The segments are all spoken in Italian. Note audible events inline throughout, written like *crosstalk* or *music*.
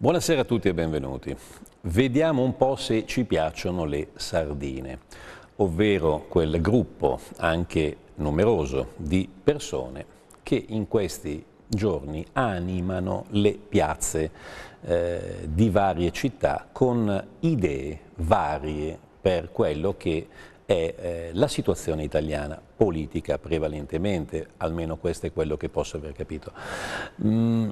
Buonasera a tutti e benvenuti. Vediamo un po' se ci piacciono le sardine, ovvero quel gruppo anche numeroso di persone che in questi giorni animano le piazze eh, di varie città con idee varie per quello che è eh, la situazione italiana, politica prevalentemente, almeno questo è quello che posso aver capito. Mm,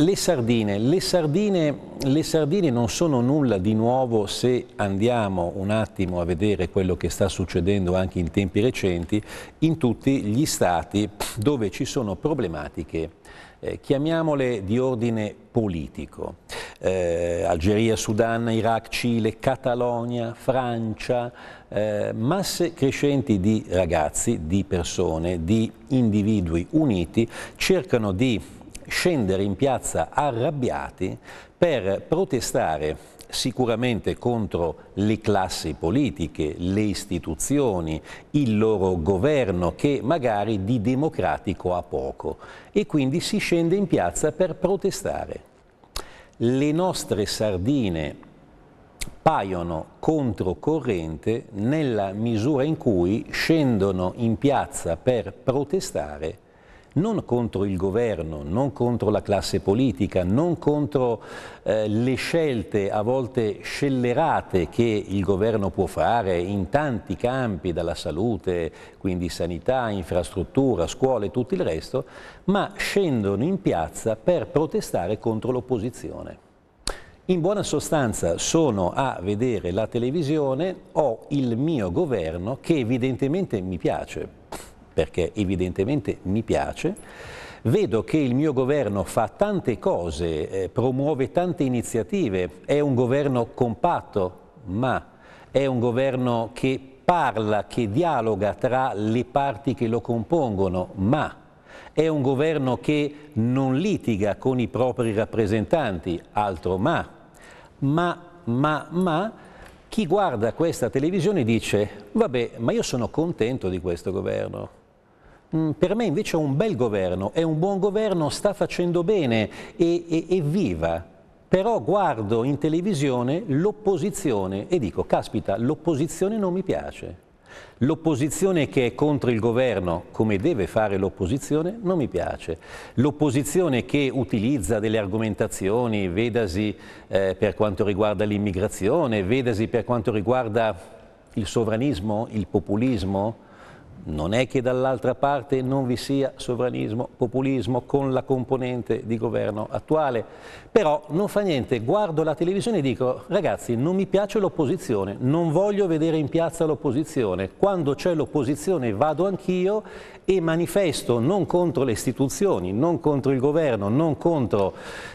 le sardine. Le, sardine, le sardine, non sono nulla di nuovo se andiamo un attimo a vedere quello che sta succedendo anche in tempi recenti in tutti gli stati dove ci sono problematiche, eh, chiamiamole di ordine politico. Eh, Algeria, Sudan, Iraq, Cile, Catalogna, Francia, eh, masse crescenti di ragazzi, di persone, di individui uniti cercano di scendere in piazza arrabbiati per protestare sicuramente contro le classi politiche, le istituzioni, il loro governo che magari di democratico ha poco e quindi si scende in piazza per protestare. Le nostre sardine paiono controcorrente nella misura in cui scendono in piazza per protestare non contro il governo, non contro la classe politica, non contro eh, le scelte a volte scellerate che il governo può fare in tanti campi, dalla salute, quindi sanità, infrastruttura, scuole e tutto il resto, ma scendono in piazza per protestare contro l'opposizione. In buona sostanza sono a vedere la televisione, ho il mio governo che evidentemente mi piace perché evidentemente mi piace, vedo che il mio governo fa tante cose, eh, promuove tante iniziative, è un governo compatto, ma è un governo che parla, che dialoga tra le parti che lo compongono, ma è un governo che non litiga con i propri rappresentanti, altro ma, ma, ma, ma, chi guarda questa televisione dice, vabbè, ma io sono contento di questo governo, Mm, per me invece è un bel governo, è un buon governo, sta facendo bene e, e, e viva. Però guardo in televisione l'opposizione e dico, caspita, l'opposizione non mi piace. L'opposizione che è contro il governo, come deve fare l'opposizione, non mi piace. L'opposizione che utilizza delle argomentazioni, vedasi eh, per quanto riguarda l'immigrazione, vedasi per quanto riguarda il sovranismo, il populismo, non è che dall'altra parte non vi sia sovranismo, populismo con la componente di governo attuale, però non fa niente, guardo la televisione e dico ragazzi non mi piace l'opposizione, non voglio vedere in piazza l'opposizione, quando c'è l'opposizione vado anch'io e manifesto non contro le istituzioni, non contro il governo, non contro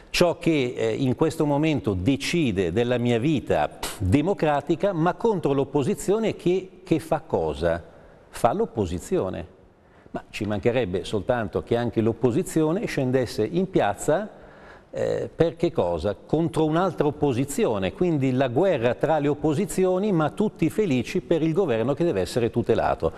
ciò che eh, in questo momento decide della mia vita democratica, ma contro l'opposizione che, che fa cosa? fa l'opposizione. Ma ci mancherebbe soltanto che anche l'opposizione scendesse in piazza eh, per che cosa? Contro un'altra opposizione, quindi la guerra tra le opposizioni, ma tutti felici per il governo che deve essere tutelato.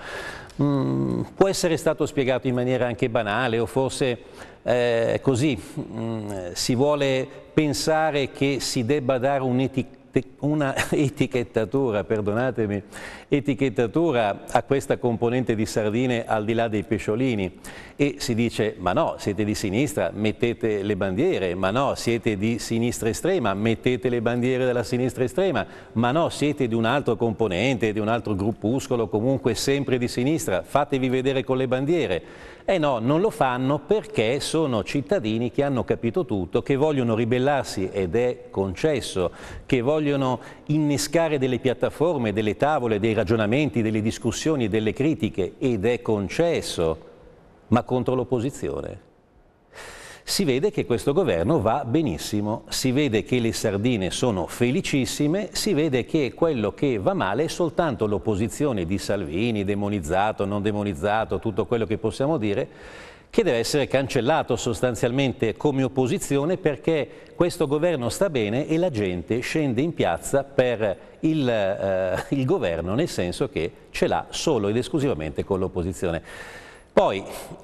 Mm, può essere stato spiegato in maniera anche banale o forse eh, così mm, si vuole pensare che si debba dare un'etichetta una *laughs* etichettatura, perdonatemi, etichettatura a questa componente di sardine al di là dei pesciolini e si dice ma no, siete di sinistra, mettete le bandiere, ma no, siete di sinistra estrema, mettete le bandiere della sinistra estrema, ma no, siete di un altro componente, di un altro gruppuscolo, comunque sempre di sinistra, fatevi vedere con le bandiere. Eh no, non lo fanno perché sono cittadini che hanno capito tutto, che vogliono ribellarsi ed è concesso, che vogliono vogliono innescare delle piattaforme, delle tavole, dei ragionamenti, delle discussioni, delle critiche ed è concesso, ma contro l'opposizione. Si vede che questo governo va benissimo, si vede che le sardine sono felicissime, si vede che quello che va male è soltanto l'opposizione di Salvini, demonizzato, non demonizzato, tutto quello che possiamo dire, che deve essere cancellato sostanzialmente come opposizione perché questo governo sta bene e la gente scende in piazza per il, eh, il governo, nel senso che ce l'ha solo ed esclusivamente con l'opposizione. Poi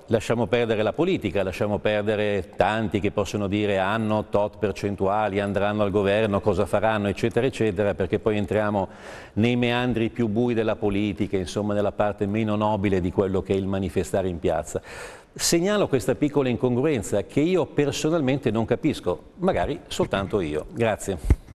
lasciamo perdere la politica, lasciamo perdere tanti che possono dire hanno tot percentuali, andranno al governo, cosa faranno, eccetera, eccetera, perché poi entriamo nei meandri più bui della politica, insomma nella parte meno nobile di quello che è il manifestare in piazza. Segnalo questa piccola incongruenza che io personalmente non capisco, magari soltanto io. Grazie.